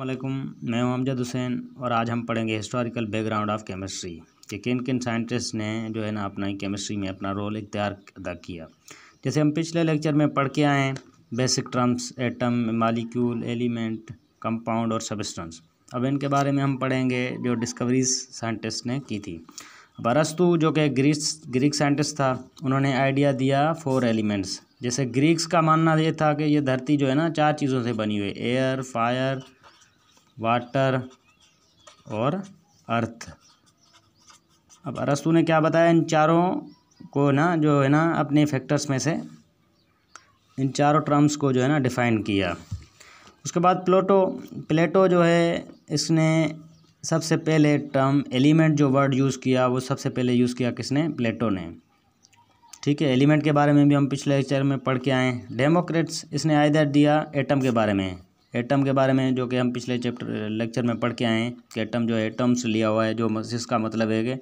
अल्लाम मैं हूं अमजद हुसैन और आज हम पढ़ेंगे हिस्टोरिकल बैकग्राउंड ऑफ केमिस्ट्री कि किन किन साइंटिस्ट ने जो है ना अपना केमिस्ट्री में अपना रोल इख्तियार अदा किया जैसे हम पिछले लेक्चर में पढ़ के आए हैं basic terms atom molecule element compound और सबस्टेंस अब इनके बारे में हम पढ़ेंगे जो डिस्कवरीज साइंटिस्ट ने की थी बरस्तु जो कि ग्रीस ग्रीक साइंटिस्ट था उन्होंने आइडिया दिया फोर एलिमेंट्स जैसे ग्रीक्स का मानना ये था कि ये धरती जो है ना चार चीज़ों से बनी हुई एयर फायर वाटर और अर्थ अब अरस्तु ने क्या बताया इन चारों को ना जो है ना अपने फैक्टर्स में से इन चारों टर्म्स को जो है ना डिफ़ाइन किया उसके बाद प्लोटो प्लेटो जो है इसने सबसे पहले टर्म एलिमेंट जो वर्ड यूज़ किया वो सबसे पहले यूज़ किया किसने प्लेटो ने ठीक है एलिमेंट के बारे में भी हम पिछले लेक्चर में पढ़ के आए डेमोक्रेट्स इसने आयदर दिया एटम के बारे में एटम के बारे में जो कि हम पिछले चैप्टर लेक्चर में पढ़ के आए हैं कि एटम जो एटम्स लिया हुआ है जो जिसका मतलब है कि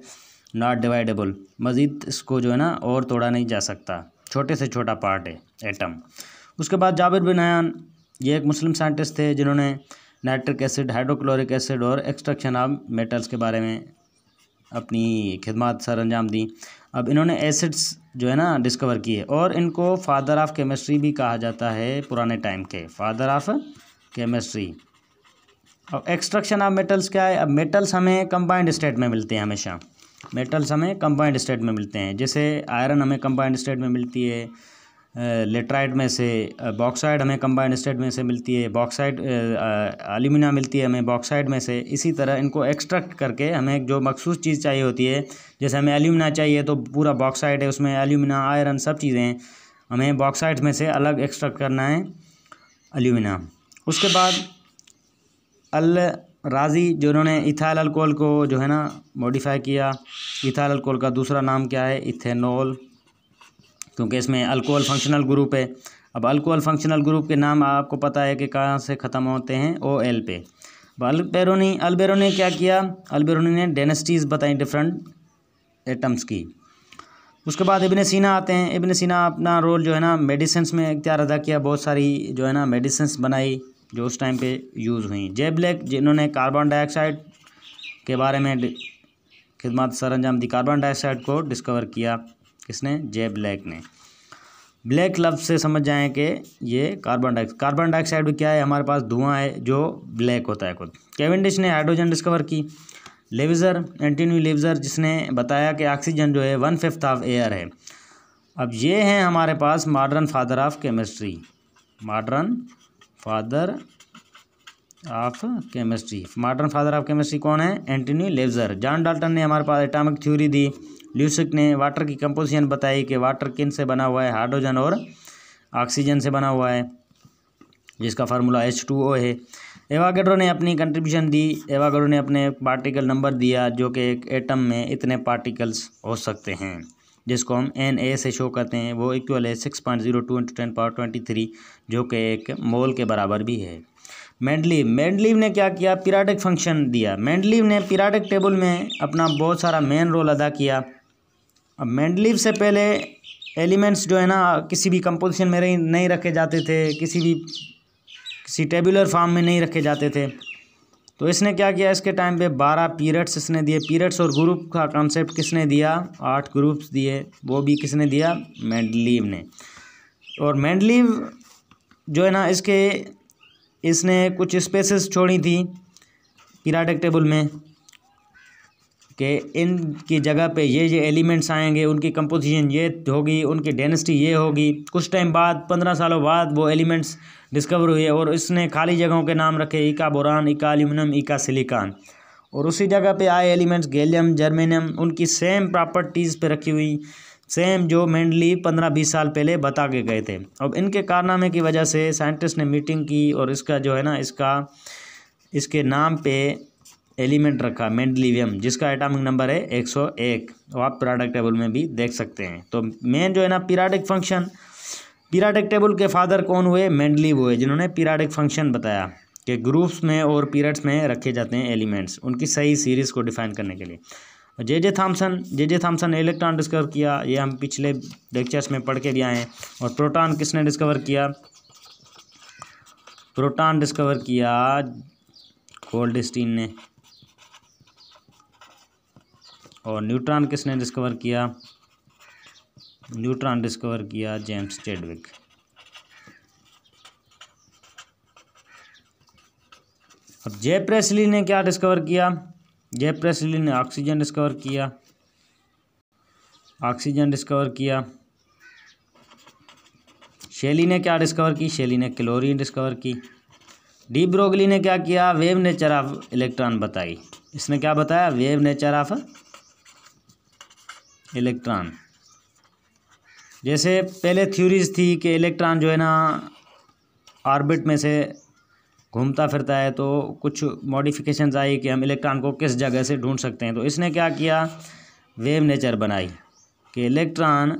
नॉट डिवाइडेबल मज़ीद इसको जो है ना और तोड़ा नहीं जा सकता छोटे से छोटा पार्ट है एटम उसके बाद जाबिर बिन आयान ये एक मुस्लिम साइंटिस्ट थे जिन्होंने नाइट्रिक एसिड हाइड्रोक्लोरिक एसिड और एक्सट्रक्शन ऑफ मेटल्स के बारे में अपनी खिदमत सर अंजाम दी अब इन्होंने एसिड्स जो है ना डिस्कवर किए और इनको फादर ऑफ केमिस्ट्री भी कहा जाता है पुराने टाइम के फादर ऑफ केमिस्ट्री अब एक्सट्रक्शन ऑफ मेटल्स क्या है अब मेटल्स हमें कंबाइंड स्टेट में मिलते हैं हमेशा मेटल्स हमें कंबाइंड स्टेट में मिलते हैं जैसे आयरन हमें कंबाइंड स्टेट में मिलती है लेट्राइड में से बॉक्साइड हमें कंबाइंड स्टेट में से मिलती है बॉक्साइड अलूमिना मिलती है हमें बॉक्साइड में से इसी तरह इनको एक्सट्रैक्ट करके हमें जो मखसूस चीज़ चाहिए होती है जैसे हमें एल्यूमिना चाहिए तो पूरा बॉक्साइड है उसमें एल्यूमिना आयरन सब चीज़ें हमें बॉक्साइड में से अलग एक्सट्रैक्ट करना है एल्यूमिना उसके बाद अल राज़ी जिन्होंने इथाइल अल्कोहल को जो है ना मॉडिफाई किया इथाइल अल्कोहल का दूसरा नाम क्या है इथेनॉल क्योंकि इसमें अल्कोहल फंक्शनल ग्रुप है अब अल्कोहल फंक्शनल ग्रुप के नाम आपको पता है कि कहाँ से ख़त्म होते हैं ओ एल पे अब अल्बेरोनी ने क्या किया अलबेरोनी ने डेनेस्टीज़ बताई डिफरेंट एटम्स की उसके बाद इबन सीना आते हैं इबन सीना अपना रोल जो है ना मेडिसिन में इख्तियार अदा किया बहुत सारी जो है ना मेडिसिन बनाई जो उस टाइम पे यूज़ हुई जे ब्लैक जिन्होंने कार्बन डाइऑक्साइड के बारे में खिदमत अंजाम दी कार्बन डाइऑक्साइड को डिस्कवर किया किसने जे ब्लैक ने ब्लैक लफ्ज़ से समझ जाएँ कि ये कार्बन डाइऑक्साइड कार्बन डाइऑक्साइड भी क्या है हमारे पास धुआं है जो ब्लैक होता है खुद केविंडिश ने हाइड्रोजन डिस्कवर की लेविज़र एंटीन्यू लेविज़र जिसने बताया कि ऑक्सीजन जो है वन फिफ्थ ऑफ एयर है अब ये हैं हमारे पास modern father of chemistry modern father of chemistry modern father of chemistry कौन है एंटनी लेवजर जॉन डाल्टन ने हमारे पास एटॉमिक थ्योरी दी ल्यूसिक ने वाटर की कंपोजिशन बताई कि वाटर किन से बना हुआ है हाइड्रोजन और ऑक्सीजन से बना हुआ है जिसका फार्मूला एच टू ओ है एवागेड्रो ने अपनी कंट्रीब्यूशन दी एवागेड्रो ने अपने पार्टिकल नंबर दिया जो कि एक एटम में इतने पार्टिकल्स हो सकते हैं जिसको हम एन ए से शो करते हैं वो इक्वल है six point zero two into ten power twenty three जो कि एक मोल के बराबर भी है मैंडलीव मैंडलीव ने क्या किया पीराडिक फंक्शन दिया मैंडलीव ने पीराडिक टेबल में अपना बहुत सारा मेन रोल अदा किया अब मैंडलीव से पहले एलिमेंट्स जो है ना किसी भी कंपोजिशन में नहीं रखे जाते थे किसी भी किसी टेबुलर फॉर्म में नहीं रखे जाते थे तो इसने क्या किया इसके टाइम पे बारह पीरियड्स इसने दिए पीरियड्स और ग्रुप का कॉन्सेप्ट किसने दिया आठ ग्रुप्स दिए वो भी किसने दिया मैंडलीव ने और मैंडलीव जो है ना इसके इसने कुछ स्पेसेस छोड़ी थी पीराडिक टेबल में कि इनकी जगह पे ये ये एलिमेंट्स आएंगे उनकी कंपोजिशन ये होगी उनकी डेंसिटी ये होगी कुछ टाइम बाद पंद्रह सालों बाद वो एलिमेंट्स डिस्कवर हुए और इसने खाली जगहों के नाम रखे इका बोरान इका एल्यूमिनियम इका सिलिकॉन और उसी जगह पे आए एलिमेंट्स गैलियम जर्मेनियम उनकी सेम प्रॉपर्टीज़ पे रखी हुई सेम जो मेनली पंद्रह बीस साल पहले बता के गए थे अब इनके कारनामे की वजह से साइंटिस्ट ने मीटिंग की और इसका जो है ना इसका इसके नाम पे एलिमेंट रखा मेंडलीवियम जिसका एटॉमिक नंबर है एक सौ एक वो आप पिराडक टेबल में भी देख सकते हैं तो मेन जो है ना पीराडिक फंक्शन पिराडिक टेबल के फादर कौन हुए मेंडलीव हुए जिन्होंने पीराडिक फंक्शन बताया कि ग्रुप्स में और पीरियड्स में रखे जाते हैं एलिमेंट्स उनकी सही सीरीज़ को डिफाइन करने के लिए J J Thomson J J Thomson electron discover किया ये हम पिछले लेक्चर्स में पढ़ के भी आए हैं और प्रोटॉन किसने डिस्कवर किया प्रोटॉन डिस्कवर किया कोल्डस्टीन ने और न्यूट्रॉन किसने डिस्कवर किया न्यूट्रॉन डिस्कवर किया जेम्स चेडविक अब जय प्रेसली ने क्या डिस्कवर किया जय प्रेसली ने ऑक्सीजन डिस्कवर किया ऑक्सीजन डिस्कवर किया शेली ने क्या डिस्कवर की शेली ने क्लोरीन डिस्कवर की डी ब्रोगली ने क्या किया वेव नेचर ऑफ इलेक्ट्रॉन बताई इसने क्या बताया वेव नेचर ऑफ इलेक्ट्रॉन जैसे पहले थ्योरीज थी कि इलेक्ट्रॉन जो है ना ऑर्बिट में से घूमता फिरता है तो कुछ मॉडिफ़िकेशन आई कि हम इलेक्ट्रॉन को किस जगह से ढूंढ सकते हैं तो इसने क्या किया वेव नेचर बनाई कि इलेक्ट्रॉन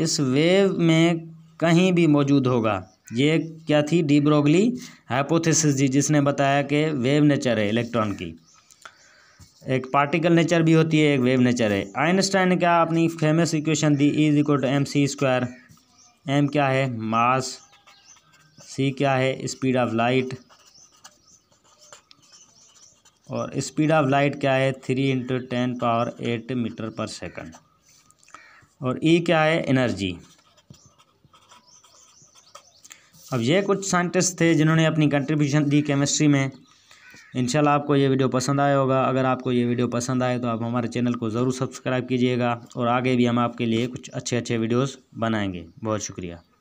इस वेव में कहीं भी मौजूद होगा ये क्या थी डी ब्रोगली हाइपोथेसिस जी जिसने बताया कि वेव नेचर है इलेक्ट्रॉन की एक पार्टिकल नेचर भी होती है एक वेव नेचर है आइंस्टाइन ने क्या अपनी फेमस इक्वेशन दी is equal to M C square M क्या है मास सी क्या है स्पीड ऑफ लाइट और स्पीड ऑफ लाइट क्या है three into ten power eight metre per second और ई e क्या है एनर्जी अब ये कुछ साइंटिस्ट थे जिन्होंने अपनी कंट्रीब्यूशन दी केमिस्ट्री में इंशाल्लाह आपको ये वीडियो पसंद आया होगा अगर आपको ये वीडियो पसंद आए तो आप हमारे चैनल को ज़रूर सब्सक्राइब कीजिएगा और आगे भी हम आपके लिए कुछ अच्छे अच्छे वीडियोस बनाएंगे बहुत शुक्रिया